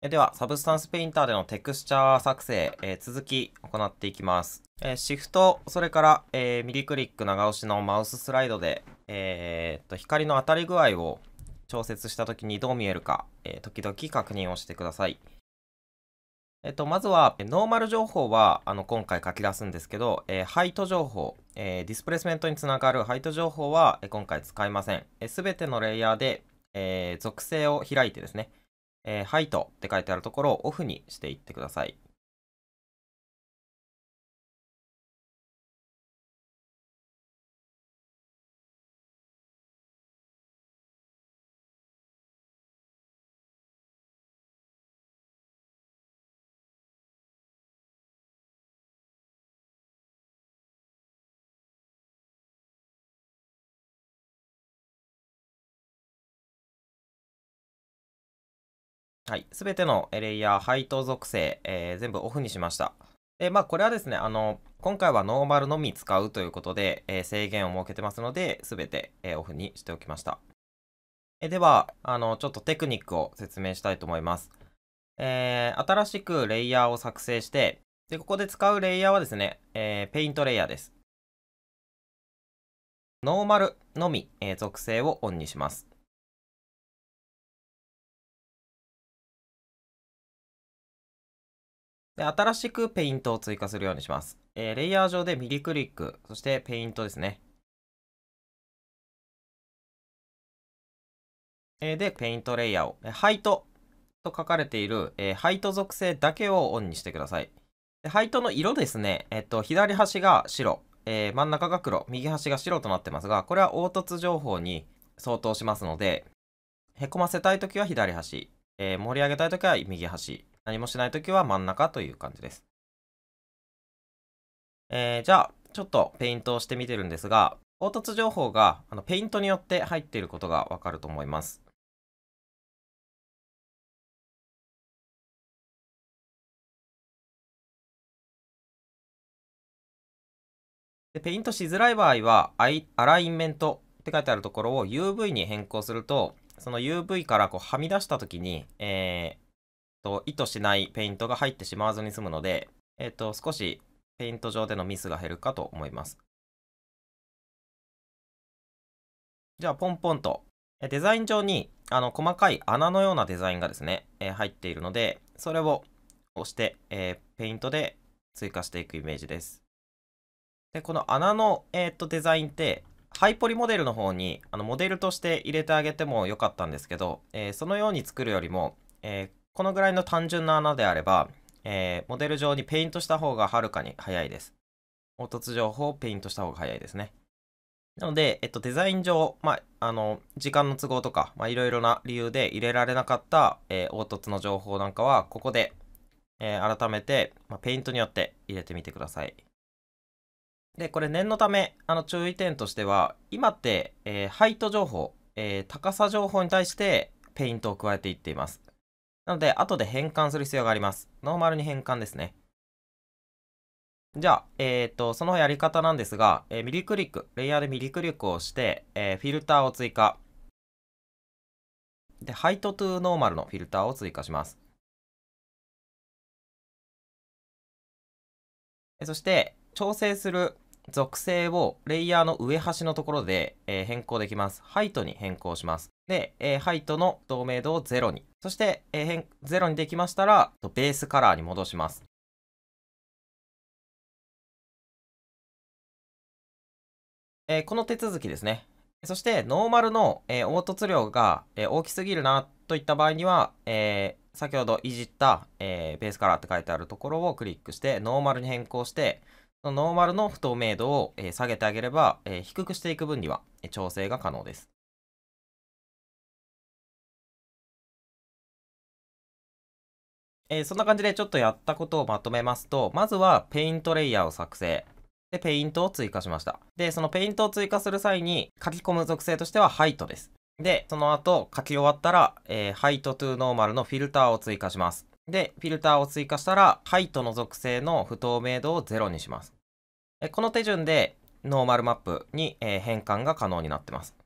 では、サブスタンスペインターでのテクスチャー作成、えー、続き行っていきます。えー、シフト、それから、えー、右クリック長押しのマウススライドで、えー、と光の当たり具合を調節した時にどう見えるか、え時々確認をしてください。えっと、まずは、ノーマル情報は、あの、今回書き出すんですけど、えー、ハイト情報、えー、ディスプレイスメントにつながるハイト情報は、え今回使いません。す、え、べ、てのレイヤーで、えー、属性を開いてですね、えー、はいとって書いてあるところをオフにしていってください。はい。すべてのレイヤー、配当属性、えー、全部オフにしました。で、まあ、これはですね、あの、今回はノーマルのみ使うということで、えー、制限を設けてますので、すべて、えー、オフにしておきました。えでは、あの、ちょっとテクニックを説明したいと思います。えー、新しくレイヤーを作成して、で、ここで使うレイヤーはですね、えー、ペイントレイヤーです。ノーマルのみ、えー、属性をオンにします。で、新しくペイントを追加するようにします。えー、レイヤー上で右クリック、そしてペイントですね。えー、で、ペイントレイヤーを、えー、ハイトと書かれている、えー、ハイト属性だけをオンにしてください。でハイトの色ですね、えっと、左端が白、え真ん中が黒、右端が白となってますが、これは凹凸情報に相当しますので、へこませたいときは左端、え盛り上げたいときは右端、何もしないときは真ん中という感じです。えー、じゃあ、ちょっとペイントをしてみてるんですが、凹凸情報があのペイントによって入っていることがわかると思います。でペイントしづらい場合はアイ、アラインメントって書いてあるところを UV に変更すると、その UV からこうはみ出したときに、えー、と、意図しないペイントが入ってしまわずに済むので、えっ、ー、と、少しペイント上でのミスが減るかと思います。じゃあ、ポンポンと。デザイン上に、あの、細かい穴のようなデザインがですね、えー、入っているので、それを押して、えー、ペイントで追加していくイメージです。で、この穴の、えっ、ー、と、デザインって、ハイポリモデルの方にあのモデルとして入れてあげてもよかったんですけど、えー、そのように作るよりも、えこのぐらいの単純な穴であれば、えー、モデル上にペイントした方がはるかに早いです。凹凸情報をペイントした方が早いですね。なので、えっと、デザイン上、まあ、あの、時間の都合とか、まあ、いろいろな理由で入れられなかった、えー、凹凸の情報なんかは、ここで、えー、改めて、まあ、ペイントによって入れてみてください。で、これ念のため、あの、注意点としては、今って、えー、ハイト情報、えー、高さ情報に対して、ペイントを加えていっています。なので、後で変換する必要があります。ノーマルに変換ですね。じゃあ、えっ、ー、と、そのやり方なんですが、えー、右クリック、レイヤーで右クリックをして、えー、フィルターを追加。で、ハイトトゥーノーマルのフィルターを追加します。そして、調整する属性をレイヤーの上端のところで、え変更できます。ハイトに変更します。で、えー、ハイトの透明度を0に。そして、えー、変0にできましたら、ベースカラーに戻します。えー、この手続きですね。そして、ノーマルの、えー、凹凸量が、えー、大きすぎるなといった場合には、えー、先ほどいじった、えー、ベースカラーって書いてあるところをクリックして、ノーマルに変更して、ノーマルの不透明度を、えー、下げてあげれば、えー、低くしていく分には、えー、調整が可能です。えー、そんな感じでちょっとやったことをまとめますと、まずはペイントレイヤーを作成。で、ペイントを追加しました。で、そのペイントを追加する際に書き込む属性としてはハイトです。で、その後書き終わったら、えー、ハイトトゥーノーマルのフィルターを追加します。で、フィルターを追加したら、ハイトの属性の不透明度を0にします。この手順で、ノーマルマップに、え変換が可能になってます。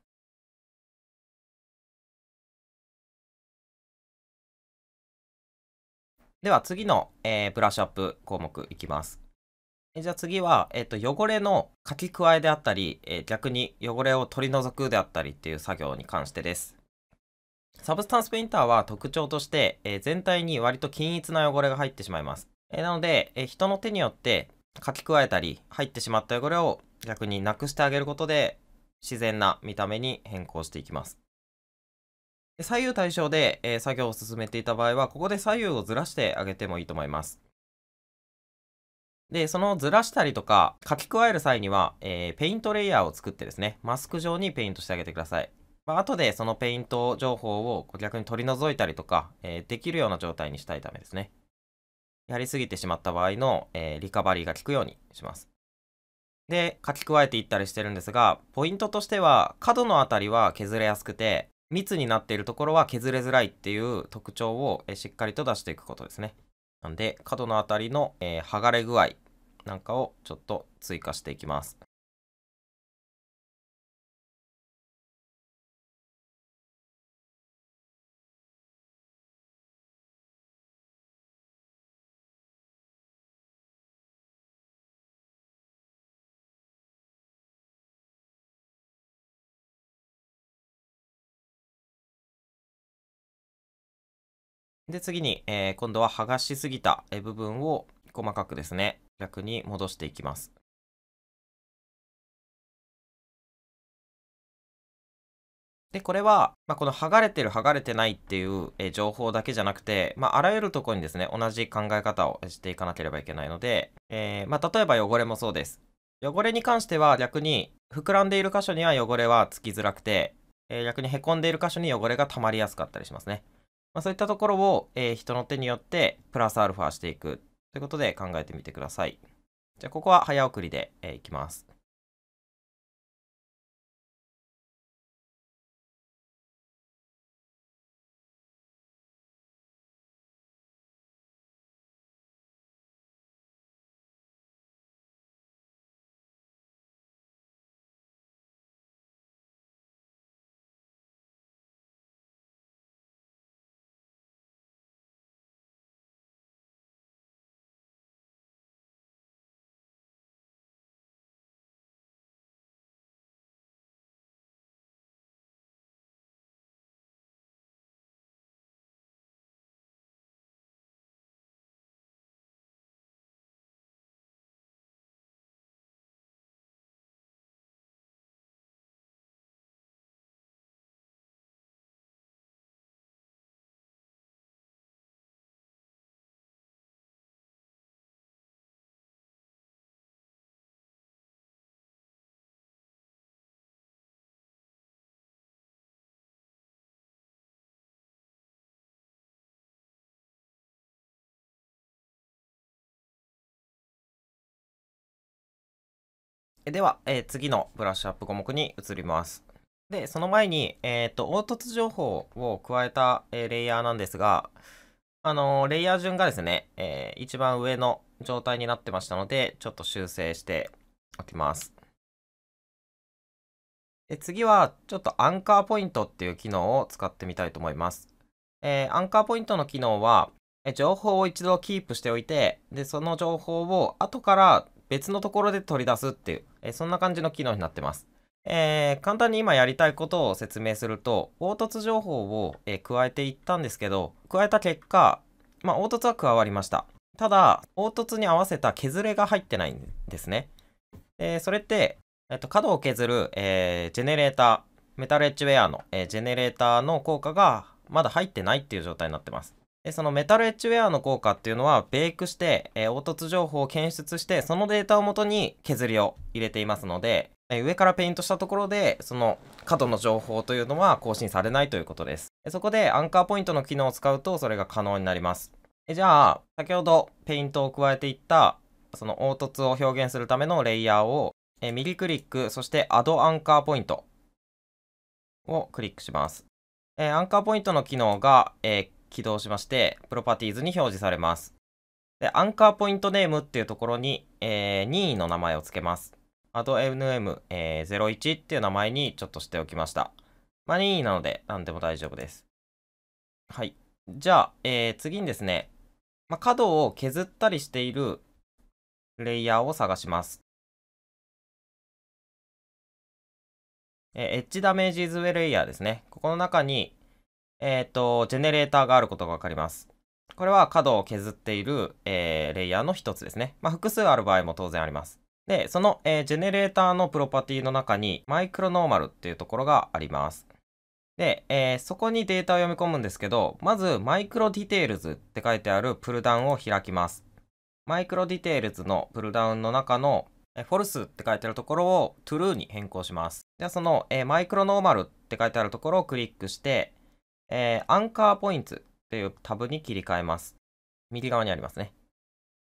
では次の、えー、ブラッシュアップ項目いきます。じゃあ次は、えっ、ー、と、汚れの書き加えであったり、えー、逆に汚れを取り除くであったりっていう作業に関してです。サブスタンスペインターは特徴として、えー、全体に割と均一な汚れが入ってしまいます。えなので、え人の手によって書き加えたり、入ってしまった汚れを逆になくしてあげることで、自然な見た目に変更していきます。左右対称で、え作業を進めていた場合は、ここで左右をずらしてあげてもいいと思います。で、そのずらしたりとか書き加える際には、えー、ペイントレイヤーを作ってですね、マスク上にペイントしてあげてください。まあ、後でそのペイント情報を逆に取り除いたりとか、えー、できるような状態にしたいためですね。やりすぎてしまった場合の、えー、リカバリーが効くようにします。で、書き加えていったりしてるんですが、ポイントとしては、角のあたりは削れやすくて、密になっているところは削れづらいっていう特徴を、えしっかりと出していくことですね。なんで角のあたりの、え剥がれ具合なんかをちょっと追加していきます。で、次に、えー、今度は剥がしすぎた部分を細かくですね、逆に戻していきます。で、これは、まあ、この剥がれてる、剥がれてないっていう、えー、情報だけじゃなくて、まあ、あらゆるところにですね、同じ考え方をしていかなければいけないので、えー、まあ、例えば汚れもそうです。汚れに関しては逆に、膨らんでいる箇所には汚れはつきづらくて、え逆に凹んでいる箇所に汚れが溜まりやすかったりしますね。まあ、そういったところを、えー、人の手によってプラスアルファしていくということで考えてみてください。じゃあ、ここは早送りで、えー、いきます。では、えー、次のブラッシュアップ項目に移ります。で、その前に、えっ、ー、と、凹凸情報を加えた、えー、レイヤーなんですが、あのレイヤー順がですね、え一番上の状態になってましたので、ちょっと修正しておきます。で次は、ちょっとアンカーポイントっていう機能を使ってみたいと思います。えアンカーポイントの機能は、え情報を一度キープしておいて、で、その情報を後から別のところで取り出すっていう、えそんな感じの機能になってます。えー、簡単に今やりたいことを説明すると、凹凸情報を、えー、加えていったんですけど、加えた結果、まあ、凹凸は加わりました。ただ、凹凸に合わせた削れが入ってないんですね。えー、それって、えっと、角を削る、えジェネレーター、メタルエッジウェアの、えジェネレーターの効果がまだ入ってないっていう状態になってます。でそのメタルエッジウェアの効果っていうのは、ベイクして、えー、凹凸情報を検出して、そのデータをもとに削りを入れていますので、えー、上からペイントしたところで、その角の情報というのは更新されないということです。でそこでアンカーポイントの機能を使うと、それが可能になります。えじゃあ、先ほどペイントを加えていった、その凹凸を表現するためのレイヤーを、え右クリック、そしてアドアンカーポイントをクリックします。えアンカーポイントの機能が、え起動しまして、プロパティーズに表示されます。で、アンカーポイントネームっていうところに、えー、任意の名前を付けます。アド NM01、えっていう名前にちょっとしておきました。まあ、任意なので何でも大丈夫です。はい。じゃあ、えー、次にですね、まあ、角を削ったりしているレイヤーを探します。えー、エッジダメージズウェイレイヤーですね。ここの中に、えっ、ー、と、ジェネレーターがあることがわかります。これは角を削っている、えー、レイヤーの一つですね。まあ、複数ある場合も当然あります。で、その、えー、ジェネレーターのプロパティの中に、マイクロノーマルっていうところがあります。で、えー、そこにデータを読み込むんですけど、まず、マイクロディテールズって書いてあるプルダウンを開きます。マイクロディテールズのプルダウンの中の、えー、フォルスって書いてあるところを true に変更します。では、その、えー、マイクロノーマルって書いてあるところをクリックして、えー、アンカーポイントっていうタブに切り替えます。右側にありますね。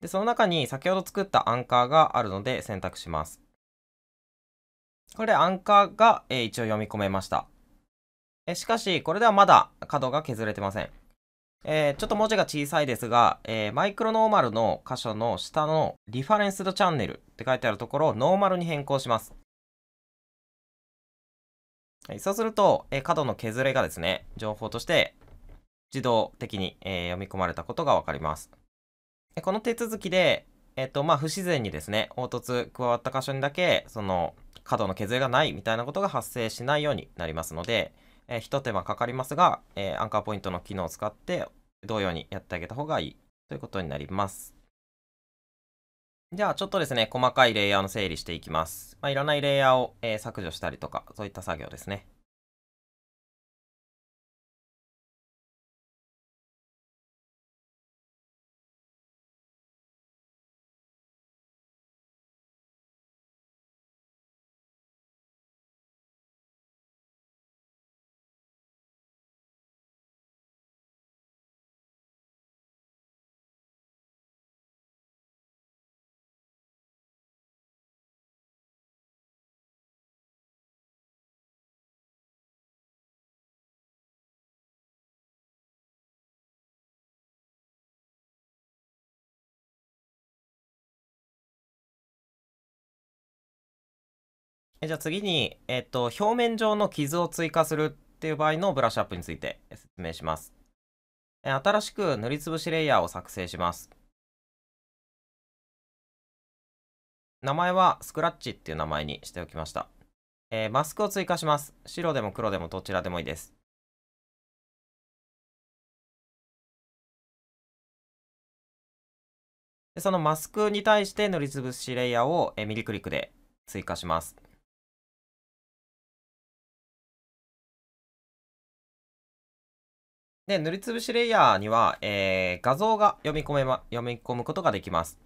で、その中に先ほど作ったアンカーがあるので選択します。これでアンカーが、えー、一応読み込めました。えしかし、これではまだ角が削れてません。えー、ちょっと文字が小さいですが、えー、マイクロノーマルの箇所の下のリファレンスドチャンネルって書いてあるところをノーマルに変更します。はい、そうすると、え角の削れがですね、情報として自動的に、え読み込まれたことがわかります。この手続きで、えっ、と、まあ、不自然にですね、凹凸加わった箇所にだけ、その、角の削れがないみたいなことが発生しないようになりますので、えー、一手間かかりますが、えー、アンカーポイントの機能を使って同様にやってあげた方がいいということになります。じゃあちょっとですね、細かいレイヤーの整理していきます。まあ、いらないレイヤーを、えー、削除したりとか、そういった作業ですね。じゃあ次に、えっと、表面上の傷を追加するっていう場合のブラッシュアップについて説明します。新しく塗りつぶしレイヤーを作成します。名前はスクラッチっていう名前にしておきました。えー、マスクを追加します。白でも黒でもどちらでもいいです。でそのマスクに対して塗りつぶしレイヤーを右クリックで追加します。で、塗りつぶしレイヤーには、えー、画像が読み込めま、読み込むことができます。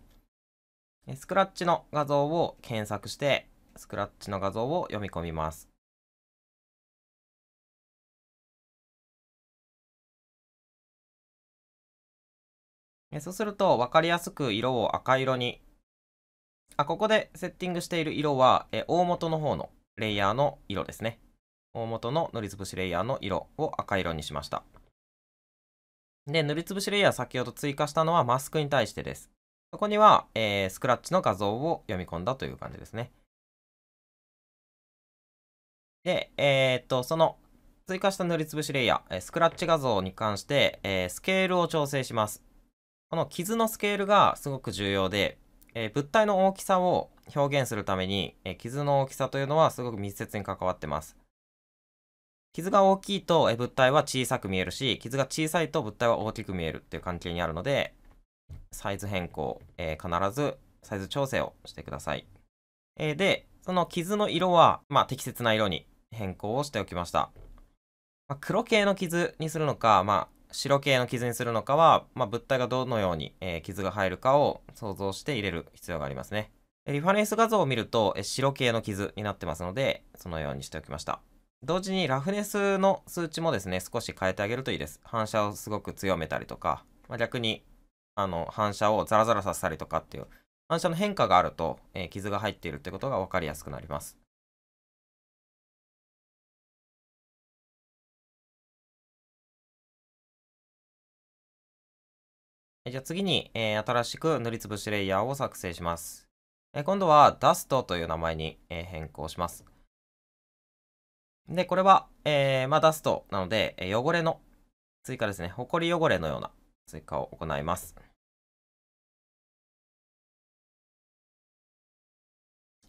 スクラッチの画像を検索して、スクラッチの画像を読み込みます。そうすると分かりやすく色を赤色に。あ、ここでセッティングしている色は、え大元の方のレイヤーの色ですね。大元の塗りつぶしレイヤーの色を赤色にしました。で、塗りつぶしレイヤー先ほど追加したのはマスクに対してです。そこには、えー、スクラッチの画像を読み込んだという感じですね。で、えー、っと、その追加した塗りつぶしレイヤー、スクラッチ画像に関して、えー、スケールを調整します。この傷のスケールがすごく重要で、えー、物体の大きさを表現するために、えー、傷の大きさというのはすごく密接に関わってます。傷が大きいと物体は小さく見えるし、傷が小さいと物体は大きく見えるっていう関係にあるので、サイズ変更、えー、必ずサイズ調整をしてください。えー、で、その傷の色は、まあ、適切な色に変更をしておきました。まあ、黒系の傷にするのか、まあ、白系の傷にするのかは、まあ、物体がどのように、えー、傷が入るかを想像して入れる必要がありますね。リファレンス画像を見ると、え白系の傷になってますので、そのようにしておきました。同時にラフネスの数値もですね、少し変えてあげるといいです。反射をすごく強めたりとか、まあ、逆にあの反射をザラザラさせたりとかっていう、反射の変化があると、えー、傷が入っているってことが分かりやすくなります。じゃあ次に、えー、新しく塗りつぶしレイヤーを作成します。えー、今度はダストという名前に、え変更します。で、これは、えー、まあ、ダストなので、え汚れの追加ですね。ほこり汚れのような追加を行います。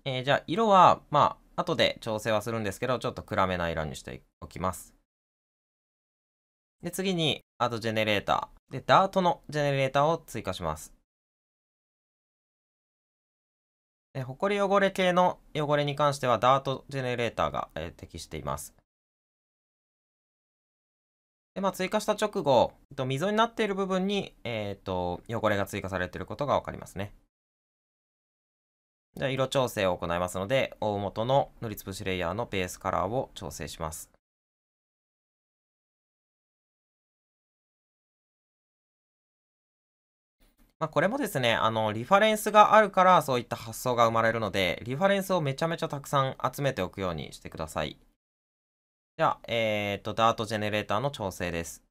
えー、じゃあ、色は、まあ、後で調整はするんですけど、ちょっと暗めな色にしておきます。で、次に、アートジェネレーター。で、ダートのジェネレーターを追加します。ホコリ汚れ系の汚れに関してはダートジェネレーターが、えー、適しています。で、まあ、追加した直後、えっと、溝になっている部分に、えっ、ー、と、汚れが追加されていることがわかりますね。じゃ色調整を行いますので、大元の塗りつぶしレイヤーのベースカラーを調整します。まあ、これもですね、あの、リファレンスがあるからそういった発想が生まれるので、リファレンスをめちゃめちゃたくさん集めておくようにしてください。じゃあ、えー、っと、ダートジェネレーターの調整です。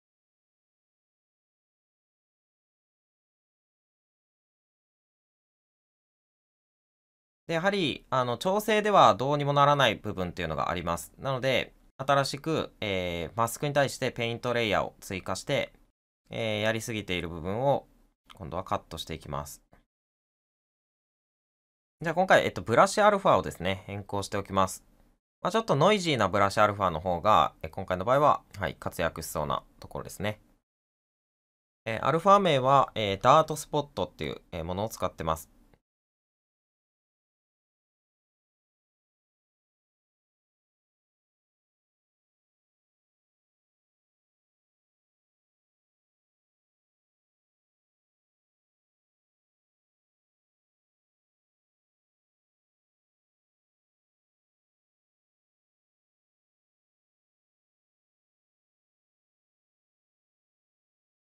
で、やはり、あの、調整ではどうにもならない部分っていうのがあります。なので、新しく、えー、マスクに対してペイントレイヤーを追加して、えー、やりすぎている部分を今度はカットしていきます。じゃあ今回、えっと、ブラシアルファをですね、変更しておきます。まあ、ちょっとノイジーなブラシアルファの方が、え今回の場合は、はい、活躍しそうなところですね。えー、アルファ名は、えー、ダートスポットっていう、えー、ものを使ってます。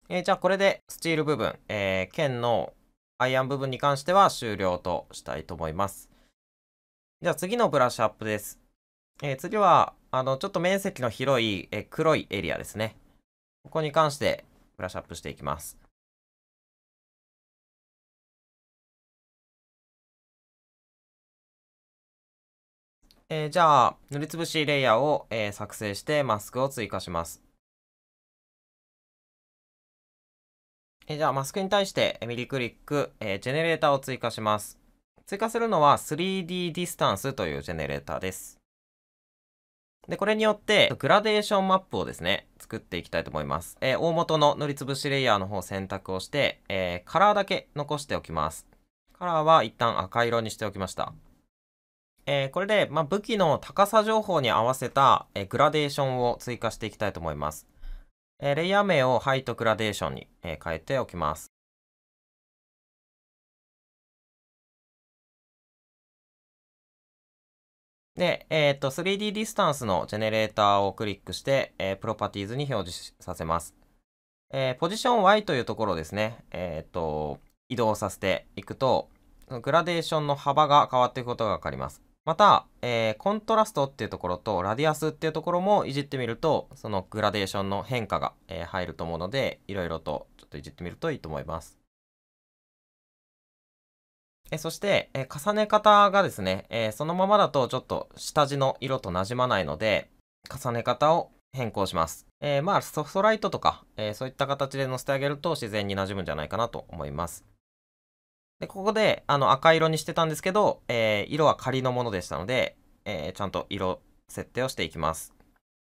えー、じゃあこれでスチール部分、えー、剣のアイアン部分に関しては終了としたいと思います。じゃあ次のブラッシュアップです。えー、次は、あの、ちょっと面積の広い、え黒いエリアですね。ここに関してブラッシュアップしていきます。えー、じゃあ、塗りつぶしレイヤーを、えー、作成してマスクを追加します。えじゃあ、マスクに対して右クリック、えジェネレーターを追加します。追加するのは 3D ディスタンスというジェネレーターです。で、これによって、グラデーションマップをですね、作っていきたいと思います。えー、大元の塗りつぶしレイヤーの方を選択をして、えー、カラーだけ残しておきます。カラーは一旦赤色にしておきました。えー、これで、まあ、武器の高さ情報に合わせた、えグラデーションを追加していきたいと思います。えー、レイヤー名をハイとグラデーションに、えー、変えておきます。で、えっ、ー、と、3D ディスタンスのジェネレーターをクリックして、えー、プロパティーズに表示させます。えー、ポジション Y というところですね、えっ、と、移動させていくと、グラデーションの幅が変わっていくことがわかります。また、えー、コントラストっていうところとラディアスっていうところもいじってみるとそのグラデーションの変化が、えー、入ると思うのでいろいろとちょっといじってみるといいと思います。えそして、え重ね方がですね、えそのままだとちょっと下地の色となじまないので重ね方を変更します。えー、まあソフトライトとか、えー、そういった形で載せてあげると自然になじむんじゃないかなと思います。で、ここで、あの、赤色にしてたんですけど、えー、色は仮のものでしたので、えー、ちゃんと色設定をしていきます。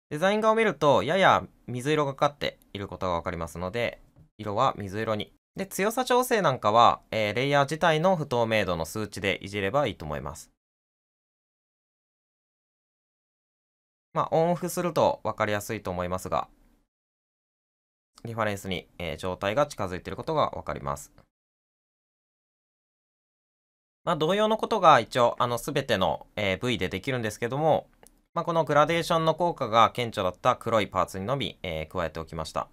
デザイン画を見ると、やや水色がかっていることが分かりますので、色は水色に。で、強さ調整なんかは、えー、レイヤー自体の不透明度の数値でいじればいいと思います。まあ、オンオフすると分かりやすいと思いますが、リファレンスに、えー、状態が近づいていることが分かります。まあ、同様のことが一応、あの、すべての、えー、部位でできるんですけども、まあ、このグラデーションの効果が顕著だった黒いパーツにのみ、えー、加えておきました。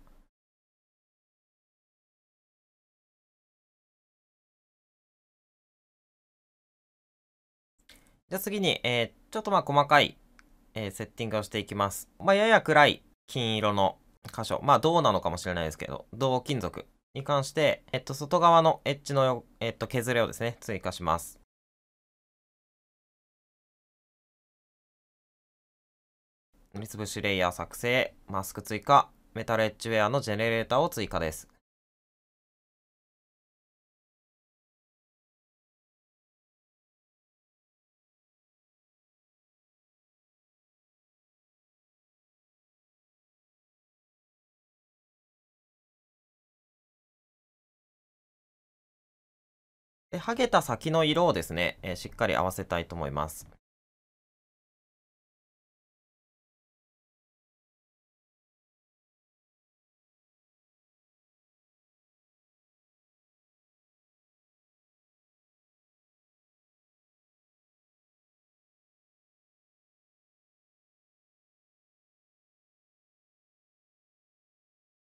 じゃあ次に、えー、ちょっとまあ細かい、えー、セッティングをしていきます。まあ、やや暗い金色の箇所。まあ銅なのかもしれないですけど、銅金属に関して、えっと、外側のエッジの、えっと、削れをですね、追加します。塗りつぶしレイヤー作成、マスク追加、メタルエッジウェアのジェネレーターを追加です。剥げた先の色をですね、えー、しっかり合わせたいと思います。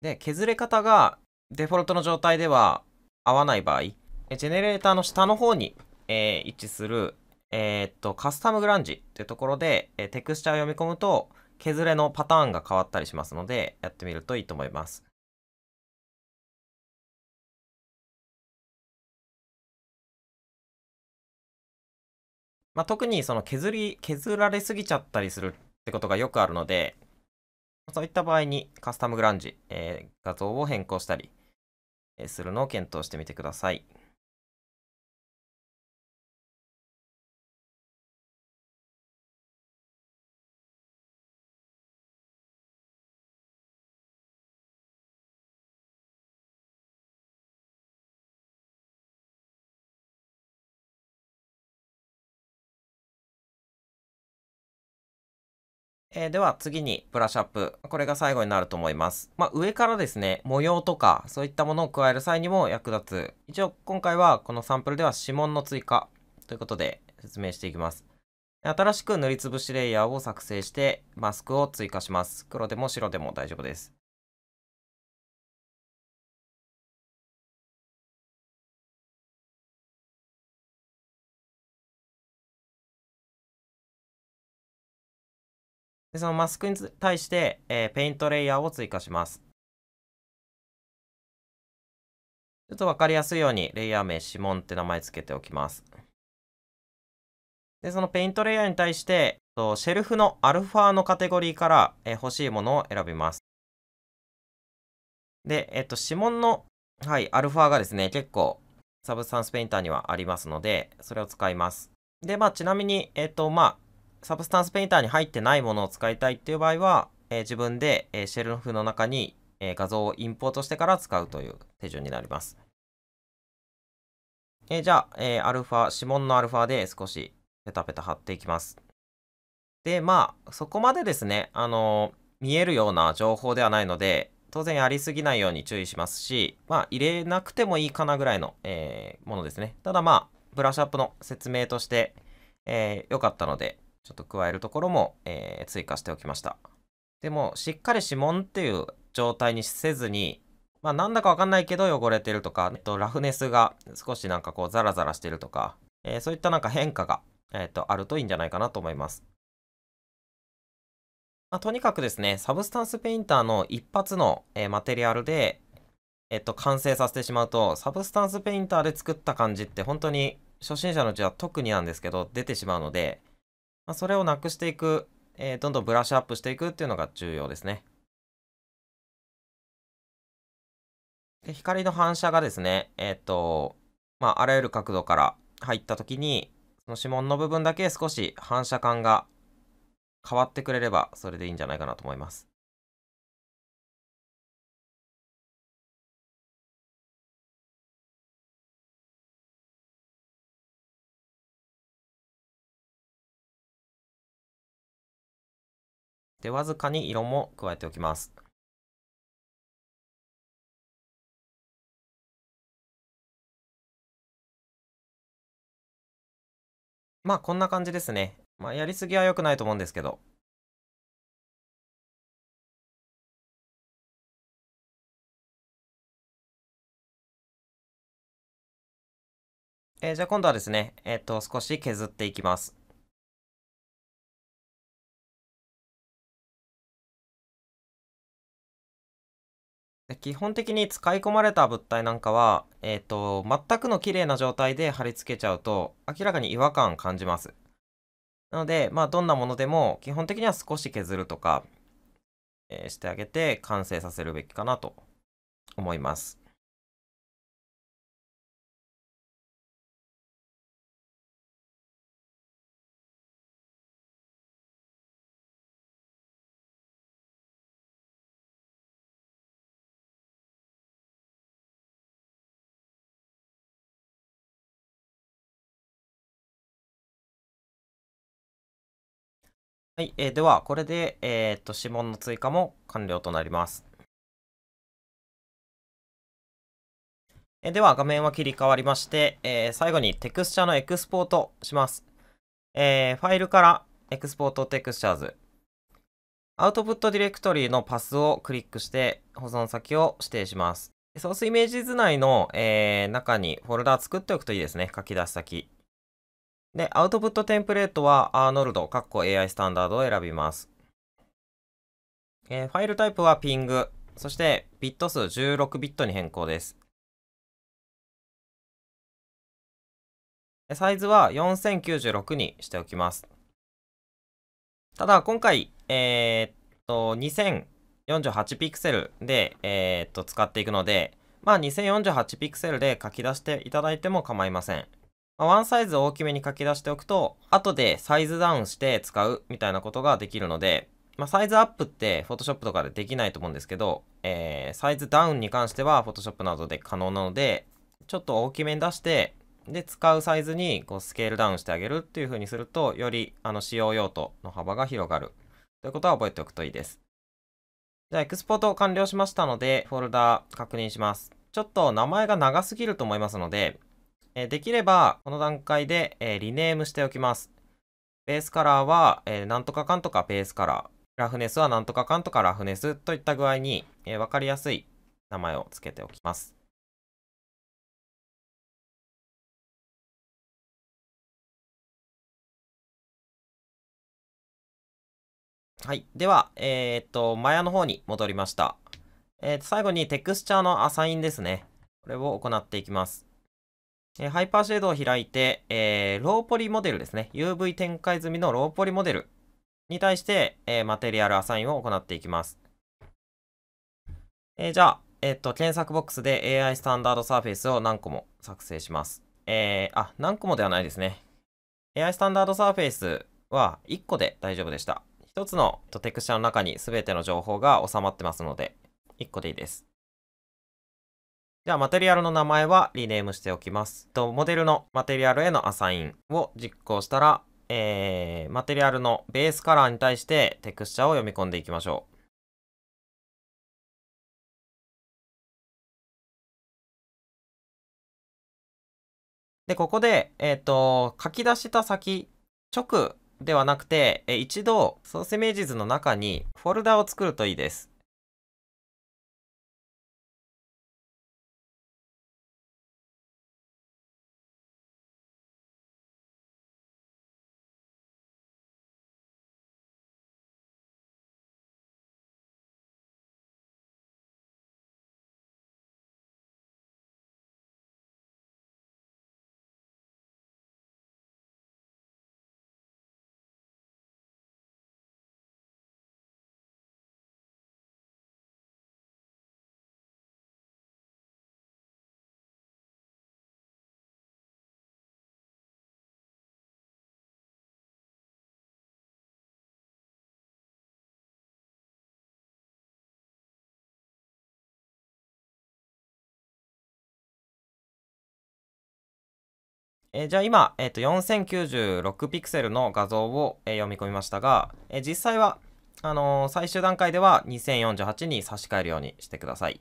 で、削れ方がデフォルトの状態では合わない場合、ジェネレーターの下の方に、えー、位置する、えー、っと、カスタムグランジというところで、えテクスチャを読み込むと、削れのパターンが変わったりしますので、やってみるといいと思います。まあ、特にその削り、削られすぎちゃったりするってことがよくあるので、そういった場合にカスタムグランジ、えー、画像を変更したり、えするのを検討してみてください。えー、では次にブラッシュアップ。これが最後になると思います。まあ、上からですね、模様とかそういったものを加える際にも役立つ。一応今回はこのサンプルでは指紋の追加ということで説明していきます。新しく塗りつぶしレイヤーを作成してマスクを追加します。黒でも白でも大丈夫です。で、そのマスクに対して、えー、ペイントレイヤーを追加します。ちょっとわかりやすいように、レイヤー名指紋って名前付けておきます。で、そのペイントレイヤーに対して、シェルフのアルファのカテゴリーから、えー、欲しいものを選びます。で、えっと、指紋の、はい、アルファがですね、結構、サブスタンスペインターにはありますので、それを使います。で、まあ、ちなみに、えっと、まあ、サブスタンスペインターに入ってないものを使いたいっていう場合は、えー、自分で、えー、シェルフの中に、えー、画像をインポートしてから使うという手順になります。えじゃあ、えアルファ、指紋のアルファで少しペタペタ貼っていきます。で、まあ、そこまでですね、あの見えるような情報ではないので、当然やりすぎないように注意しますし、まあ、入れなくてもいいかなぐらいの、えものですね。ただまあ、ブラッシュアップの説明として、え良かったので、ちょっと加えるところも、えー、追加しておきました。でも、しっかり指紋っていう状態にせずに、まあ、なんだかわかんないけど汚れてるとか、えっと、ラフネスが少しなんかこうザラザラしてるとか、えー、そういったなんか変化が、えっと、あるといいんじゃないかなと思います。まあ、とにかくですね、サブスタンスペインターの一発の、えー、マテリアルで、えっと、完成させてしまうと、サブスタンスペインターで作った感じって本当に初心者のうちは特になんですけど、出てしまうので、まあ、それをなくしていく、えー、どんどんブラッシュアップしていくっていうのが重要ですね。で光の反射がですね、えっ、ー、と、まあ、あらゆる角度から入った時に、その指紋の部分だけ少し反射感が変わってくれれば、それでいいんじゃないかなと思います。で、わずかに色も加えておきます。まあこんな感じですね。まあやりすぎは良くないと思うんですけど。えー、じゃあ今度はですね、えっ、と、少し削っていきます。基本的に使い込まれた物体なんかは、えっ、ー、と、全くの綺麗な状態で貼り付けちゃうと、明らかに違和感感じます。なので、まあ、どんなものでも、基本的には少し削るとか、えー、してあげて完成させるべきかなと思います。はい、えー、では、これで、えっ、ー、と、指紋の追加も完了となります。えー、では、画面は切り替わりまして、えー、最後にテクスチャのエクスポートします。えファイルからエクスポートテクスチャーズ。アウトプットディレクトリのパスをクリックして保存先を指定します。ソースイメージ図内の、え中にフォルダ作っておくといいですね。書き出し先。で、アウトプットテンプレートはアーノルド、d カッコ AI スタンダードを選びます。えー、ファイルタイプは Ping、そしてビット数16ビットに変更です。サイズは4096にしておきます。ただ、今回、えー、っと、2048ピクセルで、えー、っと、使っていくので、まあ、2048ピクセルで書き出していただいても構いません。まワンサイズ大きめに書き出しておくと、後でサイズダウンして使うみたいなことができるので、まあ、サイズアップって Photoshop とかでできないと思うんですけど、えー、サイズダウンに関しては Photoshop などで可能なので、ちょっと大きめに出して、で、使うサイズにこうスケールダウンしてあげるっていう風にすると、よりあの使用用途の幅が広がるということは覚えておくといいです。じゃあ、エクスポート完了しましたので、フォルダ確認します。ちょっと名前が長すぎると思いますので、えできれば、この段階で、えリネームしておきます。ベースカラーは、えなんとかかんとかベースカラー。ラフネスはなんとかかんとかラフネスといった具合に、え分かりやすい名前を付けておきます。はい。では、えー、っと、マヤの方に戻りました。えー、最後にテクスチャーのアサインですね。これを行っていきます。えハイパーシェードを開いて、えー、ローポリモデルですね。UV 展開済みのローポリモデルに対して、えー、マテリアルアサインを行っていきます。えー、じゃあ、えっと、検索ボックスで AI スタンダードサーフェイスを何個も作成します。えー、あ、何個もではないですね。AI スタンダードサーフェイスは1個で大丈夫でした。1つのテクスチャの中に全ての情報が収まってますので、1個でいいです。じゃあ、マテリアルの名前はリネームしておきます。と、モデルのマテリアルへのアサインを実行したら、えー、マテリアルのベースカラーに対してテクスチャを読み込んでいきましょう。で、ここで、えっ、ー、と、書き出した先、直ではなくて、え一度、ソースイメージ図の中にフォルダを作るといいです。えー、じゃあ今、えー、と4096ピクセルの画像を、えー、読み込みましたが、えー、実際はあのー、最終段階では2048に差し替えるようにしてください。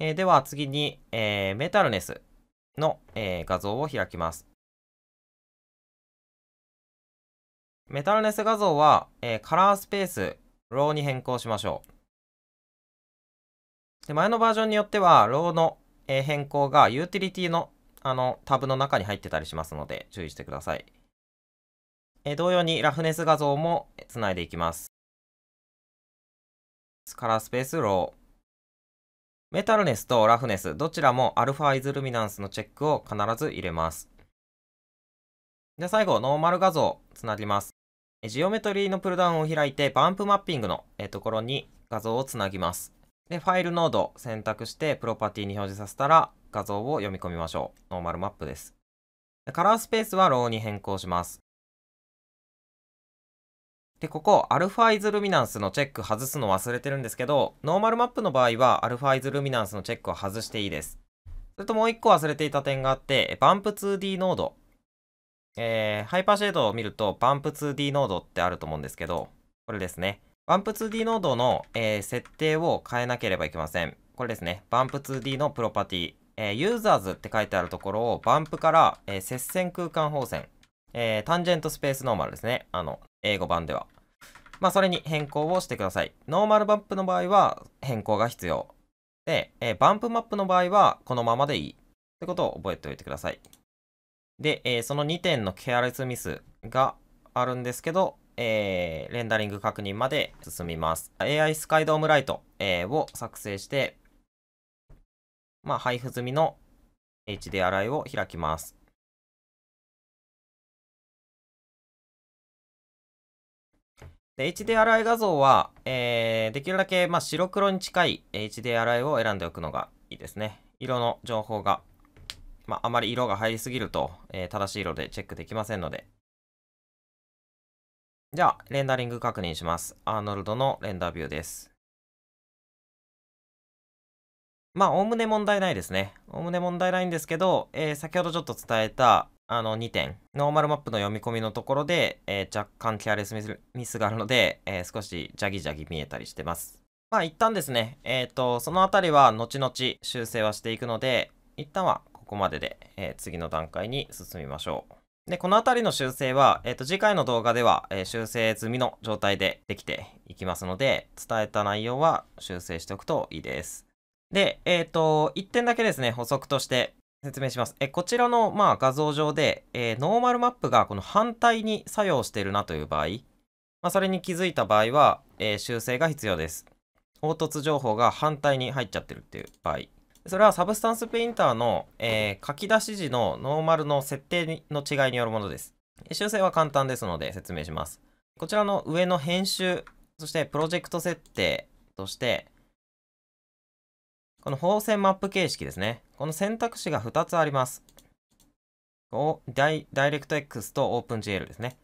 えー、では次に、えー、メタルネスの、えー、画像を開きます。メタルネス画像は、えー、カラースペース、ローに変更しましょう。で前のバージョンによっては、ローの、え変更がユーティリティのあのタブの中に入ってたりしますので、注意してください。え同様にラフネス画像もつないでいきます。カラースペースロー。メタルネスとラフネス、どちらもアルファイズルミナンスのチェックを必ず入れます。で、最後、ノーマル画像つなぎます。ジオメトリーのプルダウンを開いて、バンプマッピングのところに画像をつなぎます。で、ファイルノード選択して、プロパティに表示させたら、画像を読み込みましょう。ノーマルマップです。カラースペースはローに変更します。で、ここ、アルファイズルミナンスのチェック外すの忘れてるんですけど、ノーマルマップの場合は、アルファイズルミナンスのチェックを外していいです。それともう一個忘れていた点があって、バンプ 2D ノード。えー、ハイパーシェードを見ると、バンプ 2D ノードってあると思うんですけど、これですね。バンプ 2D ノードの、えー、設定を変えなければいけません。これですね。バンプ 2D のプロパティ。えー、ユーザーズって書いてあるところをバンプから、えー、接線空間法線、えー、タンジェントスペースノーマルですね。あの、英語版では。まあ、それに変更をしてください。ノーマルバンプの場合は変更が必要。で、えー、バンプマップの場合はこのままでいい。ってことを覚えておいてください。で、えー、その2点のケアレスミスがあるんですけど、えー、レンダリング確認まで進みます。AI スカイドームライト、えー、を作成して、まあ、配布済みの HDRI を開きます。HDRI 画像は、えー、できるだけ、まあ、白黒に近い HDRI を選んでおくのがいいですね。色の情報が、まあ、あまり色が入りすぎると、えー、正しい色でチェックできませんので、じゃあ、レンダリング確認します。アーノルドのレンダービューです。まあ、おおむね問題ないですね。おおむね問題ないんですけど、えー、先ほどちょっと伝えた、あの、2点。ノーマルマップの読み込みのところで、えー、若干ケアレスミスがあるので、えー、少しジャギジャギ見えたりしてます。まあ、一旦ですね、えっ、と、そのあたりは後々修正はしていくので、一旦はここまでで、え次の段階に進みましょう。で、このあたりの修正は、えっ、ー、と、次回の動画では、えー、修正済みの状態でできていきますので、伝えた内容は修正しておくといいです。で、えっ、ー、と、1点だけですね、補足として説明します。えこちらの、まあ、画像上で、えノーマルマップがこの反対に作用しているなという場合、まあ、それに気づいた場合は、え修正が必要です。凹凸情報が反対に入っちゃってるっていう場合。それはサブスタンスプリンターの、えー、書き出し時のノーマルの設定の違いによるものです。修正は簡単ですので説明します。こちらの上の編集、そしてプロジェクト設定として、この方線マップ形式ですね。この選択肢が2つあります。ダイダイレクト X と OpenGL ですね。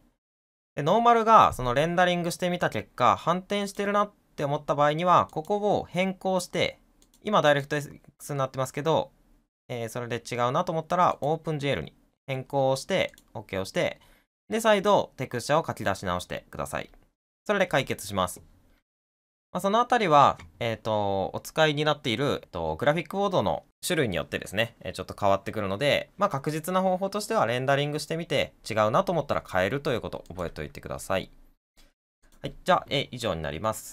で、ノーマルがそのレンダリングしてみた結果、反転してるなって思った場合には、ここを変更して、今ダイレクト X になってますけど、えー、それで違うなと思ったら OpenGL に変更をして OK をして、で、再度テクスチャを書き出し直してください。それで解決します。まあ、そのあたりは、えっ、ー、と、お使いになっている、えー、とグラフィックボードの種類によってですね、えちょっと変わってくるので、まあ、確実な方法としてはレンダリングしてみて、違うなと思ったら変えるということを覚えておいてください。はい、じゃあ、えー、以上になります。